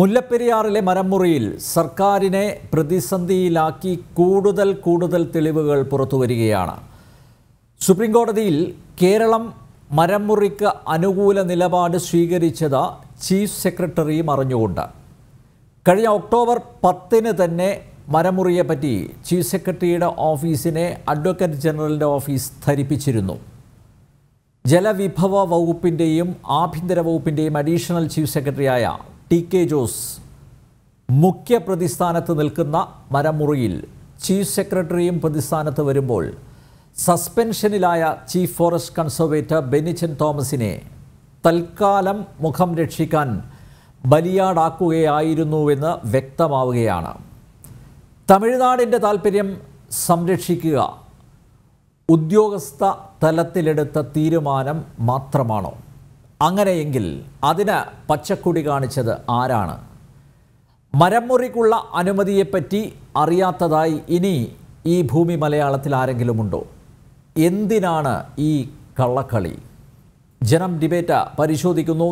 മുല്ലപ്പെരിയാറിലെ മരമുറിയിൽ സർക്കാരിനെ പ്രതിസന്ധിയിലാക്കി കൂടുതൽ കൂടുതൽ തെളിവുകൾ പുറത്തുവരികയാണ് സുപ്രീംകോടതിയിൽ കേരളം മരമുറിക്ക് അനുകൂല നിലപാട് സ്വീകരിച്ചത് ചീഫ് സെക്രട്ടറിയും അറിഞ്ഞുകൊണ്ട് കഴിഞ്ഞ ഒക്ടോബർ പത്തിന് തന്നെ മരമുറിയെപ്പറ്റി ചീഫ് സെക്രട്ടറിയുടെ ഓഫീസിനെ അഡ്വക്കേറ്റ് ജനറലിൻ്റെ ഓഫീസ് ധരിപ്പിച്ചിരുന്നു ജലവിഭവ വകുപ്പിൻ്റെയും ആഭ്യന്തര വകുപ്പിൻ്റെയും അഡീഷണൽ ചീഫ് സെക്രട്ടറിയായ ടി കെ ജോസ് മുഖ്യ പ്രതിസ്ഥാനത്ത് നിൽക്കുന്ന മരമുറിയിൽ ചീഫ് സെക്രട്ടറിയും പ്രതിസ്ഥാനത്ത് വരുമ്പോൾ സസ്പെൻഷനിലായ ചീഫ് ഫോറസ്റ്റ് കൺസർവേറ്റർ ബെനിച്ചൻ തോമസിനെ തൽക്കാലം മുഖം രക്ഷിക്കാൻ ബലിയാടാക്കുകയായിരുന്നുവെന്ന് വ്യക്തമാവുകയാണ് തമിഴ്നാടിൻ്റെ താൽപ്പര്യം സംരക്ഷിക്കുക ഉദ്യോഗസ്ഥ തലത്തിലെടുത്ത തീരുമാനം മാത്രമാണോ അങ്ങനെയെങ്കിൽ അതിന് പച്ചക്കുടി കാണിച്ചത് ആരാണ് മരംമുറിക്കുള്ള അനുമതിയെപ്പറ്റി അറിയാത്തതായി ഇനി ഈ ഭൂമി മലയാളത്തിൽ ആരെങ്കിലും ഉണ്ടോ എന്തിനാണ് ഈ കള്ളക്കളി ജനം ഡിബേറ്റ് പരിശോധിക്കുന്നു